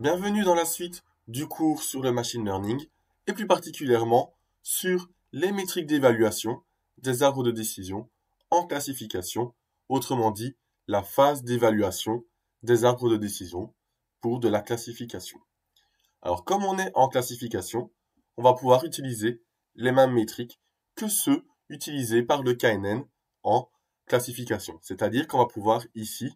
Bienvenue dans la suite du cours sur le machine learning et plus particulièrement sur les métriques d'évaluation des arbres de décision en classification, autrement dit la phase d'évaluation des arbres de décision pour de la classification. Alors comme on est en classification, on va pouvoir utiliser les mêmes métriques que ceux utilisés par le KNN en classification. C'est-à-dire qu'on va pouvoir ici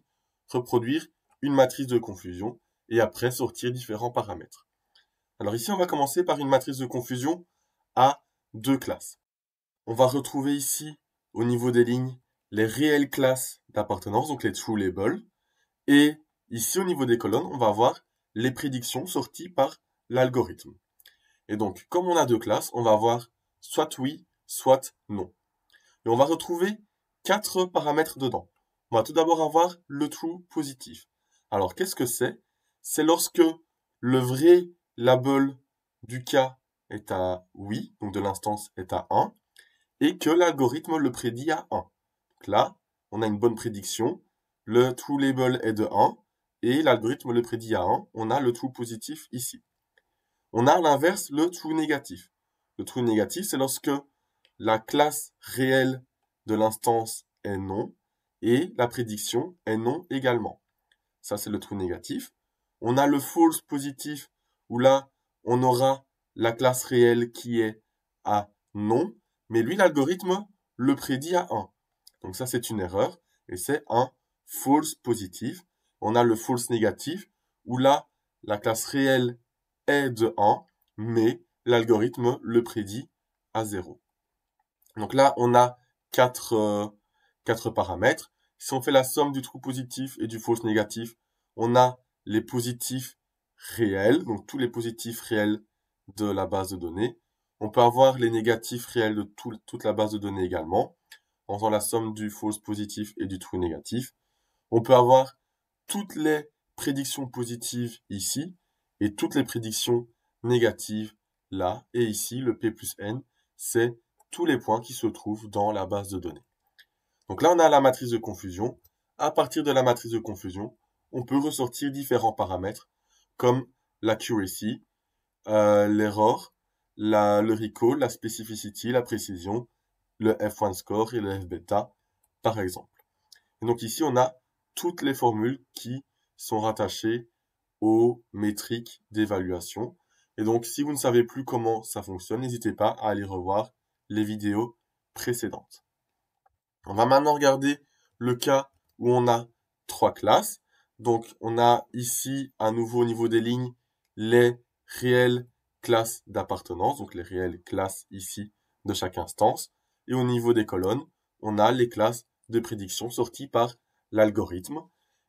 reproduire une matrice de confusion et après sortir différents paramètres. Alors ici, on va commencer par une matrice de confusion à deux classes. On va retrouver ici, au niveau des lignes, les réelles classes d'appartenance, donc les true labels. Et ici, au niveau des colonnes, on va avoir les prédictions sorties par l'algorithme. Et donc, comme on a deux classes, on va avoir soit oui, soit non. Et on va retrouver quatre paramètres dedans. On va tout d'abord avoir le true positif. Alors, qu'est-ce que c'est c'est lorsque le vrai label du cas est à oui, donc de l'instance est à 1, et que l'algorithme le prédit à 1. Donc là, on a une bonne prédiction, le true label est de 1, et l'algorithme le prédit à 1, on a le true positif ici. On a à l'inverse le true négatif. Le true négatif, c'est lorsque la classe réelle de l'instance est non, et la prédiction est non également. Ça, c'est le true négatif. On a le false positif où là, on aura la classe réelle qui est à non, mais lui, l'algorithme le prédit à 1. Donc ça, c'est une erreur et c'est un false positif. On a le false négatif où là, la classe réelle est de 1, mais l'algorithme le prédit à 0. Donc là, on a 4, euh, paramètres. Si on fait la somme du trou positif et du false négatif, on a les positifs réels, donc tous les positifs réels de la base de données. On peut avoir les négatifs réels de toute la base de données également, en faisant la somme du false positif et du true négatif. On peut avoir toutes les prédictions positives ici et toutes les prédictions négatives là. Et ici, le P plus N, c'est tous les points qui se trouvent dans la base de données. Donc là, on a la matrice de confusion. À partir de la matrice de confusion, on peut ressortir différents paramètres comme l'accuracy, euh, l'erreur, le recall, la specificity, la précision, le F1 score et le F-beta, par exemple. donc ici, on a toutes les formules qui sont rattachées aux métriques d'évaluation. Et donc, si vous ne savez plus comment ça fonctionne, n'hésitez pas à aller revoir les vidéos précédentes. On va maintenant regarder le cas où on a trois classes. Donc, on a ici à nouveau au niveau des lignes les réelles classes d'appartenance, donc les réelles classes ici de chaque instance. Et au niveau des colonnes, on a les classes de prédiction sorties par l'algorithme.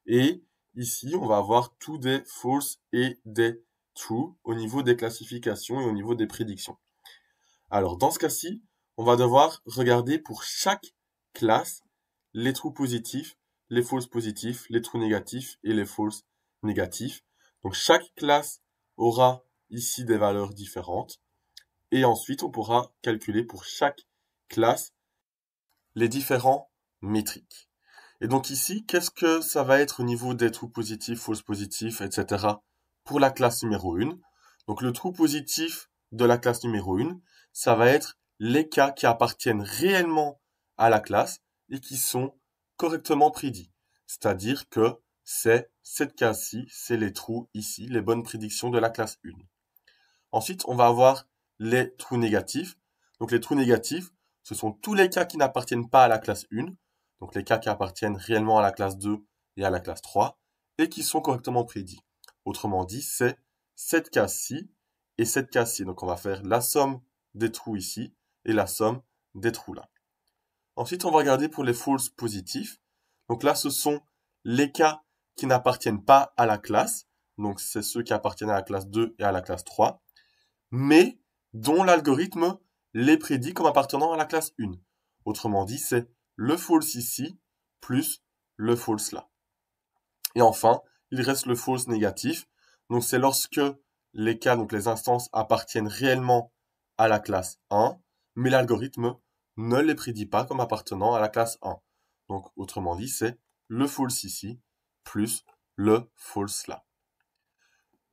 Et ici, on va avoir tous des false et des true au niveau des classifications et au niveau des prédictions. Alors, dans ce cas-ci, on va devoir regarder pour chaque classe les trous positifs les false positifs, les trous négatifs et les false négatifs. Donc chaque classe aura ici des valeurs différentes. Et ensuite, on pourra calculer pour chaque classe les différents métriques. Et donc ici, qu'est-ce que ça va être au niveau des trous positifs, false positifs, etc. pour la classe numéro 1 Donc le trou positif de la classe numéro 1, ça va être les cas qui appartiennent réellement à la classe et qui sont correctement prédit. C'est-à-dire que c'est cette case-ci, c'est les trous ici, les bonnes prédictions de la classe 1. Ensuite, on va avoir les trous négatifs. Donc les trous négatifs, ce sont tous les cas qui n'appartiennent pas à la classe 1, donc les cas qui appartiennent réellement à la classe 2 et à la classe 3, et qui sont correctement prédits. Autrement dit, c'est cette case-ci et cette case-ci. Donc on va faire la somme des trous ici et la somme des trous là. Ensuite, on va regarder pour les false positifs. Donc là, ce sont les cas qui n'appartiennent pas à la classe. Donc c'est ceux qui appartiennent à la classe 2 et à la classe 3. Mais dont l'algorithme les prédit comme appartenant à la classe 1. Autrement dit, c'est le false ici plus le false là. Et enfin, il reste le false négatif. Donc c'est lorsque les cas, donc les instances appartiennent réellement à la classe 1, mais l'algorithme ne les prédit pas comme appartenant à la classe 1. Donc, autrement dit, c'est le false ici plus le false là.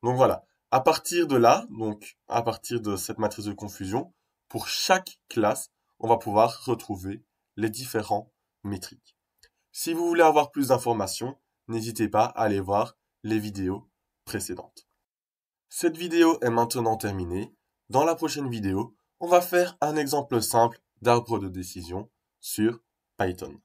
Donc voilà. À partir de là, donc à partir de cette matrice de confusion, pour chaque classe, on va pouvoir retrouver les différents métriques. Si vous voulez avoir plus d'informations, n'hésitez pas à aller voir les vidéos précédentes. Cette vidéo est maintenant terminée. Dans la prochaine vidéo, on va faire un exemple simple d'arbre de décision sur Python.